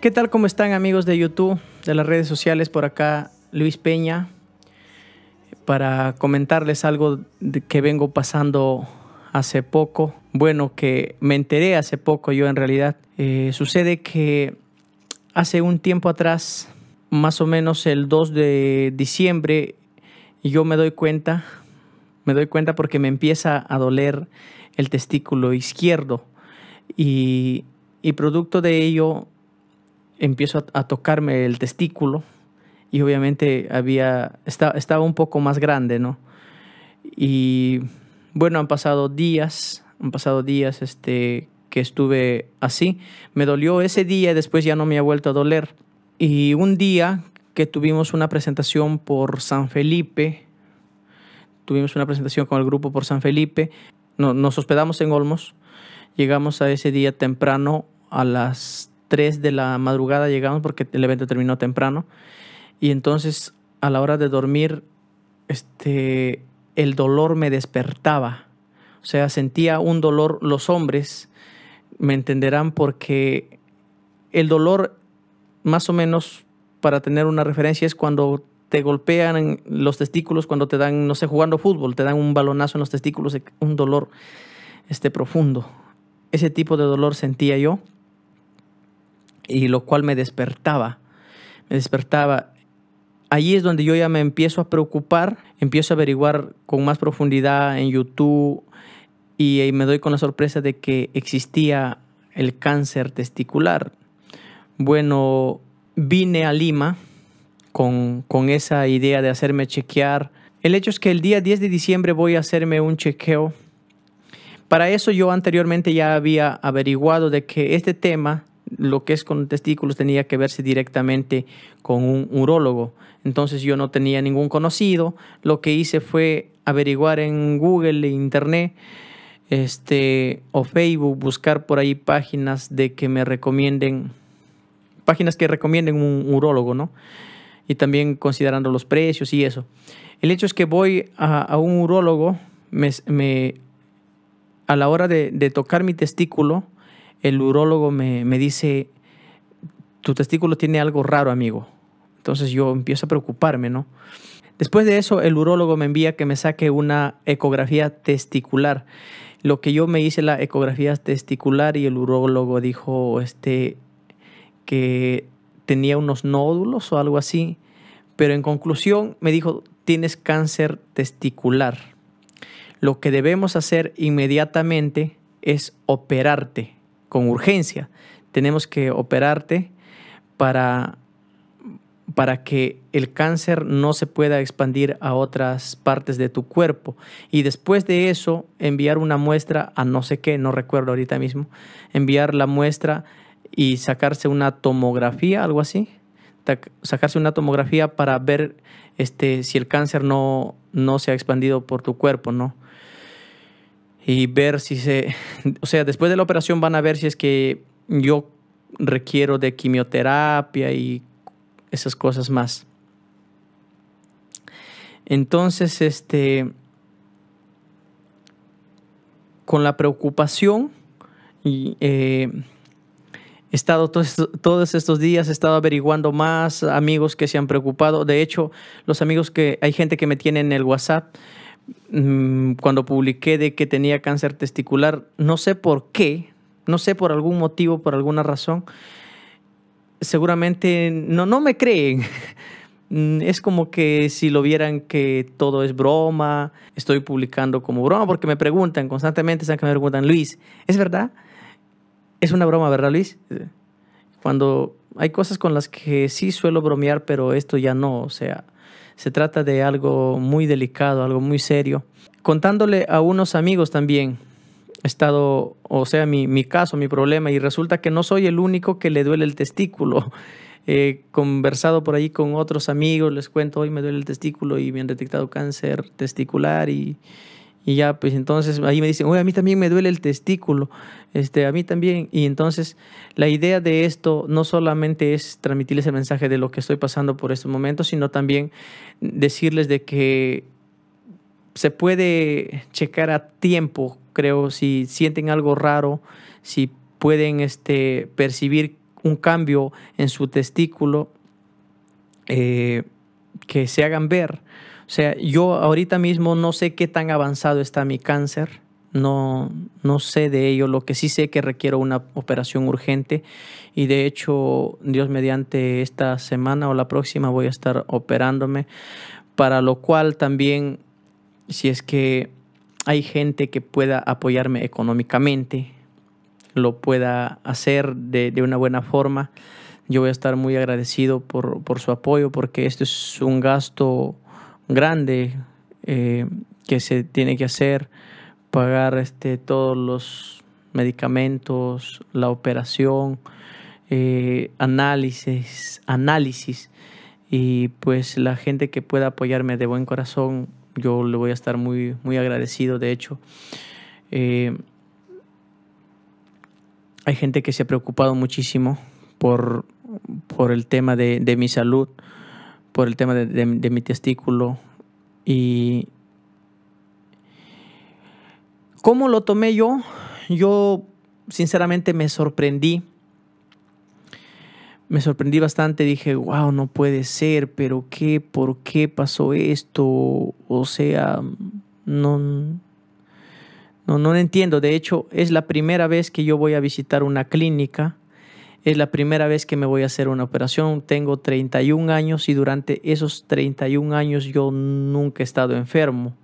¿Qué tal? ¿Cómo están amigos de YouTube, de las redes sociales? Por acá Luis Peña, para comentarles algo que vengo pasando hace poco. Bueno, que me enteré hace poco yo en realidad. Eh, sucede que hace un tiempo atrás, más o menos el 2 de diciembre, yo me doy cuenta, me doy cuenta porque me empieza a doler el testículo izquierdo y, y producto de ello empiezo a, tocarme el testículo y obviamente había, estaba un poco más grande, ¿no? Y bueno, han pasado días, han pasado días este, que estuve así. Me dolió ese día y después ya no me ha vuelto a doler. Y un día que tuvimos una presentación por San Felipe, tuvimos una presentación con el grupo por San Felipe, nos hospedamos en Olmos, llegamos a ese día temprano a las 3 de la madrugada llegamos porque el evento terminó temprano. Y entonces a la hora de dormir, este, el dolor me despertaba. O sea, sentía un dolor, los hombres me entenderán porque el dolor, más o menos, para tener una referencia, es cuando te golpean los testículos, cuando te dan, no sé, jugando fútbol, te dan un balonazo en los testículos, un dolor este, profundo. Ese tipo de dolor sentía yo y lo cual me despertaba. Me despertaba. Allí es donde yo ya me empiezo a preocupar, empiezo a averiguar con más profundidad en YouTube y, eh, me doy con la sorpresa de que existía el cáncer testicular. Bueno, vine a Lima con, con esa idea de hacerme chequear. El hecho es que el día 10 de diciembre voy a hacerme un chequeo para eso yo anteriormente ya había averiguado de que este tema lo que es con testículos tenía que verse directamente con un urólogo. Entonces yo no tenía ningún conocido. Lo que hice fue averiguar en Google, Internet este, o Facebook, buscar por ahí páginas de que me recomienden, páginas que recomienden un urólogo, ¿no? Y también considerando los precios y eso. El hecho es que voy a, un urólogo, me, me, a la hora de tocar mi testículo, el urólogo me, dice, tu testículo tiene algo raro, amigo. Entonces yo empiezo a preocuparme, ¿no? Después de eso, el urólogo me envía que me saque una ecografía testicular. Lo que yo me hice la ecografía testicular y el urólogo dijo este, que tenía unos nódulos o algo así. Pero en conclusión me dijo, tienes cáncer testicular. Lo que debemos hacer inmediatamente es operarte con urgencia. Tenemos que operarte para, para que el cáncer no se pueda expandir a otras partes de tu cuerpo. Y después de eso, enviar una muestra a no sé qué, no recuerdo ahorita mismo, enviar la muestra y sacarse una tomografía, algo así, sacarse una tomografía para ver este, si el cáncer no, no se ha expandido por tu cuerpo, ¿no? y ver si se, o sea, después de la operación van a ver si es que yo requiero de quimioterapia y esas cosas más. Entonces, este, con la preocupación, y, eh, he estado todos estos días, he estado averiguando más amigos que se han preocupado. De hecho, los amigos que, hay gente que me tiene en el WhatsApp, Mm, cuando publiqué de que tenía cáncer testicular, no sé por qué, no sé por algún motivo, por alguna razón, seguramente no, no me creen. Mm, es como que si lo vieran que todo es broma, estoy publicando como broma, porque me preguntan constantemente, que me preguntan, Luis, ¿es verdad? Es una broma, ¿verdad, Luis? Cuando hay cosas con las que sí suelo bromear, pero esto ya no, o sea, se trata de algo muy delicado, algo muy serio. Contándole a unos amigos también, he estado, o sea, mi, caso, mi problema, y resulta que no soy el único que le duele el testículo. He conversado por ahí con otros amigos, les cuento, hoy me duele el testículo y me han detectado cáncer testicular y, y ya, pues entonces ahí me dicen, oye, a mí también me duele el testículo, este, a mí también. Y entonces la idea de esto no solamente es transmitirles el mensaje de lo que estoy pasando por este momento, sino también decirles de que se puede checar a tiempo, creo, si sienten algo raro, si pueden este, percibir un cambio en su testículo, eh, que se hagan ver o sea, yo ahorita mismo no sé qué tan avanzado está mi cáncer, no, no sé de ello, lo que sí sé que requiero una operación urgente y de hecho, Dios mediante esta semana o la próxima voy a estar operándome, para lo cual también, si es que hay gente que pueda apoyarme económicamente, lo pueda hacer de, una buena forma, yo voy a estar muy agradecido por, por su apoyo porque esto es un gasto grande eh, que se tiene que hacer, pagar este, todos los medicamentos, la operación, eh, análisis, análisis. Y pues la gente que pueda apoyarme de buen corazón, yo le voy a estar muy, muy agradecido, de hecho. Eh, hay gente que se ha preocupado muchísimo por, por el tema de, de mi salud por el tema de, mi testículo. Y ¿Cómo lo tomé yo? Yo sinceramente me sorprendí. Me sorprendí bastante, dije, wow, no puede ser, pero qué, por qué pasó esto. O sea, no, no, no entiendo. De hecho, es la primera vez que yo voy a visitar una clínica es la primera vez que me voy a hacer una operación. Tengo 31 años y durante esos 31 años yo nunca he estado enfermo.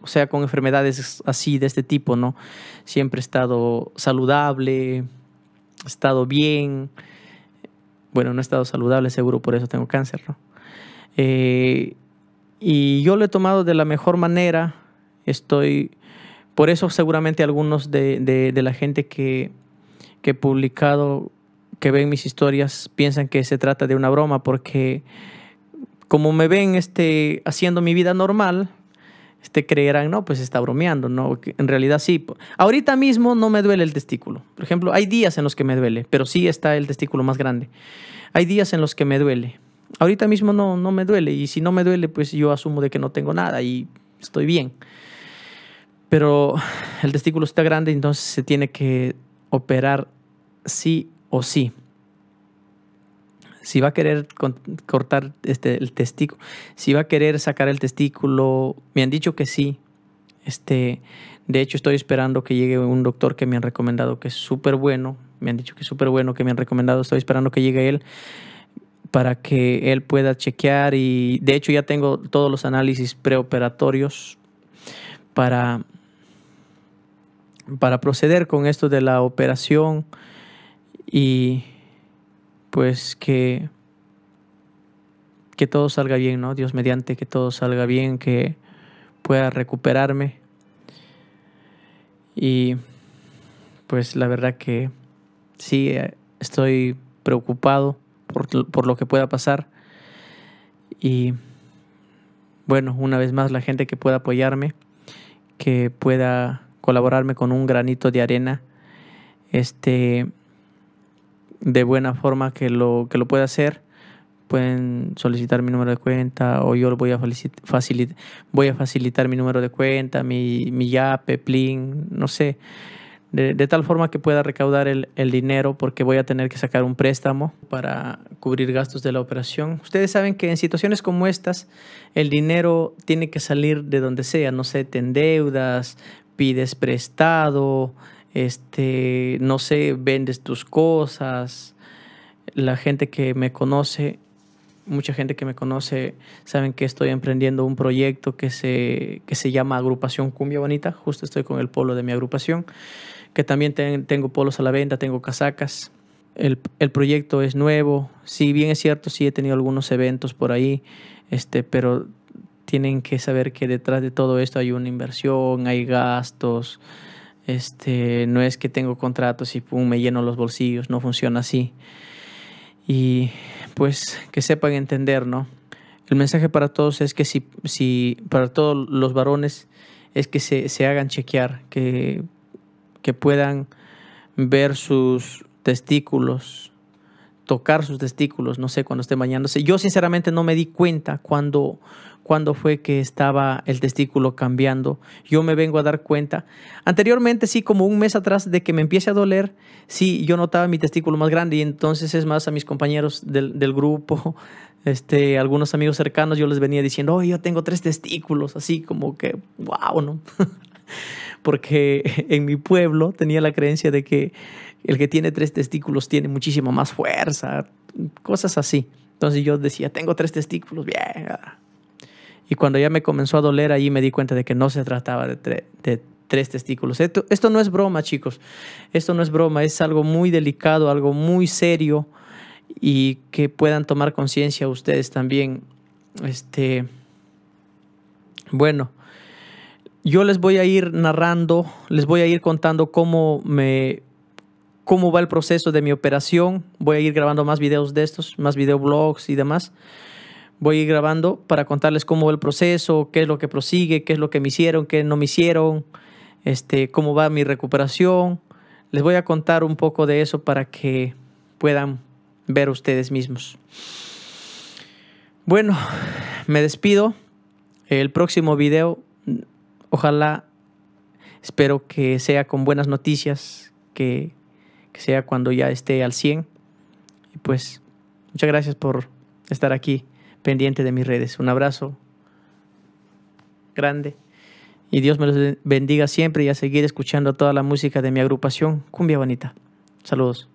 O sea, con enfermedades así, de este tipo, ¿no? Siempre he estado saludable, he estado bien. Bueno, no he estado saludable, seguro por eso tengo cáncer, ¿no? Eh, y yo lo he tomado de la mejor manera. Estoy. Por eso, seguramente, algunos de, la gente que, que he publicado que ven mis historias piensan que se trata de una broma porque como me ven este, haciendo mi vida normal, este, creerán, no, pues está bromeando, ¿no? En realidad sí. Ahorita mismo no me duele el testículo. Por ejemplo, hay días en los que me duele, pero sí está el testículo más grande. Hay días en los que me duele. Ahorita mismo no, no me duele y si no me duele, pues yo asumo de que no tengo nada y estoy bien. Pero el testículo está grande, entonces se tiene que operar sí o sí. Si va a querer cortar este, el testículo, si va a querer sacar el testículo, me han dicho que sí. Este, de hecho, estoy esperando que llegue un doctor que me han recomendado que es súper bueno. Me han dicho que es súper bueno, que me han recomendado. Estoy esperando que llegue él para que él pueda chequear y de hecho ya tengo todos los análisis preoperatorios para, para proceder con esto de la operación y pues que que todo salga bien, ¿no? Dios mediante que todo salga bien, que pueda recuperarme. Y pues la verdad que sí, eh, estoy preocupado por, por lo que pueda pasar. Y bueno, una vez más la gente que pueda apoyarme, que pueda colaborarme con un granito de arena, este de buena forma que lo, que lo pueda hacer, pueden solicitar mi número de cuenta o yo voy a, facilitar, voy a facilitar mi número de cuenta, mi, mi YAPE, PLIN, no sé, de, tal forma que pueda recaudar el, el dinero porque voy a tener que sacar un préstamo para cubrir gastos de la operación. Ustedes saben que en situaciones como estas el dinero tiene que salir de donde sea, no sé, te deudas pides prestado, este, no sé, vendes tus cosas. La gente que me conoce, mucha gente que me conoce, saben que estoy emprendiendo un proyecto que se, se llama Agrupación Cumbia Bonita. Justo estoy con el polo de mi agrupación, que también tengo polos a la venta, tengo casacas. El, proyecto es nuevo. Si bien es cierto, sí he tenido algunos eventos por ahí, este, pero tienen que saber que detrás de todo esto hay una inversión, hay gastos, este, no es que tengo contratos y pum, me lleno los bolsillos, no funciona así. Y pues que sepan entender, ¿no? El mensaje para todos es que si, si para todos los varones es que se, se hagan chequear, que, que puedan ver sus testículos, tocar sus testículos, no sé, cuando esté bañándose. Yo sinceramente no me di cuenta cuando, cuando fue que estaba el testículo cambiando. Yo me vengo a dar cuenta. Anteriormente, sí, como un mes atrás de que me empiece a doler, sí, yo notaba mi testículo más grande y entonces es más a mis compañeros del, del grupo, este, algunos amigos cercanos, yo les venía diciendo, oh, yo tengo tres testículos, así como que, wow, ¿no? porque en mi pueblo tenía la creencia de que el que tiene tres testículos tiene muchísima más fuerza, cosas así. Entonces yo decía, tengo tres testículos, bien. Ah". Y cuando ya me comenzó a doler ahí me di cuenta de que no se trataba de, tres testículos. Esto, esto, no es broma, chicos. Esto no es broma, es algo muy delicado, algo muy serio y que puedan tomar conciencia ustedes también. Este, bueno, yo les voy a ir narrando, les voy a ir contando cómo me cómo va el proceso de mi operación. Voy a ir grabando más videos de estos, más videoblogs y demás. Voy a ir grabando para contarles cómo va el proceso, qué es lo que prosigue, qué es lo que me hicieron, qué no me hicieron, este, cómo va mi recuperación. Les voy a contar un poco de eso para que puedan ver ustedes mismos. Bueno, me despido. El próximo video ojalá, espero que sea con buenas noticias, que, sea cuando ya esté al 100. Y pues, muchas gracias por estar aquí pendiente de mis redes. Un abrazo grande. Y Dios me los bendiga siempre y a seguir escuchando toda la música de mi agrupación, Cumbia Bonita. Saludos.